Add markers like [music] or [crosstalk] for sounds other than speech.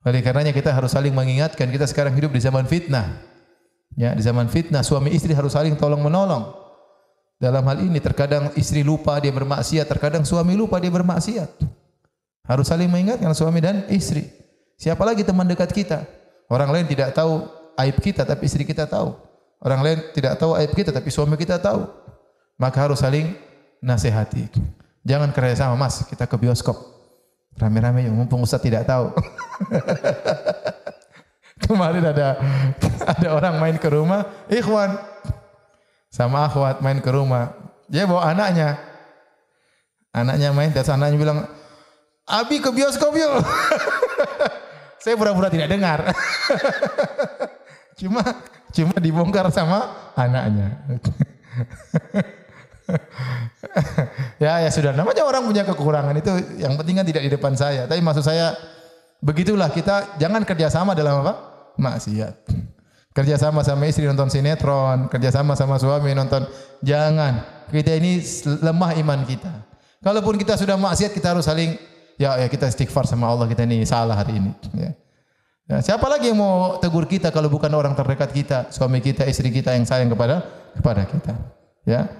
Oleh karenanya kita harus saling mengingatkan kita sekarang hidup di zaman fitnah. Ya, di zaman fitnah suami istri harus saling tolong menolong. Dalam hal ini terkadang istri lupa dia bermaksiat, terkadang suami lupa dia bermaksiat. Harus saling mengingatkan suami dan istri. Siapa lagi teman dekat kita? Orang lain tidak tahu aib kita tapi istri kita tahu. Orang lain tidak tahu aib kita tapi suami kita tahu. Maka harus saling nasihati. Jangan kerja sama mas, kita ke bioskop. Rame-rame yang mumpung Ustaz tidak tahu. [laughs] [laughs] Kemarin ada [laughs] ada orang main ke rumah, ikhwan sama akhwat main ke rumah. Dia bawa anaknya. Anaknya main dan anaknya bilang, "Abi ke bioskop yuk." [laughs] Saya pura-pura tidak dengar. cuma cuma dibongkar sama anaknya. ya ya sudah namanya orang punya kekurangan itu yang penting kan tidak di depan saya tapi maksud saya Begitulah kita jangan kerjasama dalam apa? Maksiat. Kerjasama sama istri nonton sinetron, kerjasama sama suami nonton. Jangan. Kita ini lemah iman kita. Kalaupun kita sudah maksiat, kita harus saling ya ya kita istighfar sama Allah kita ini salah hari ini. Ya. Ya, siapa lagi yang mau tegur kita kalau bukan orang terdekat kita, suami kita, istri kita yang sayang kepada kepada kita. Ya.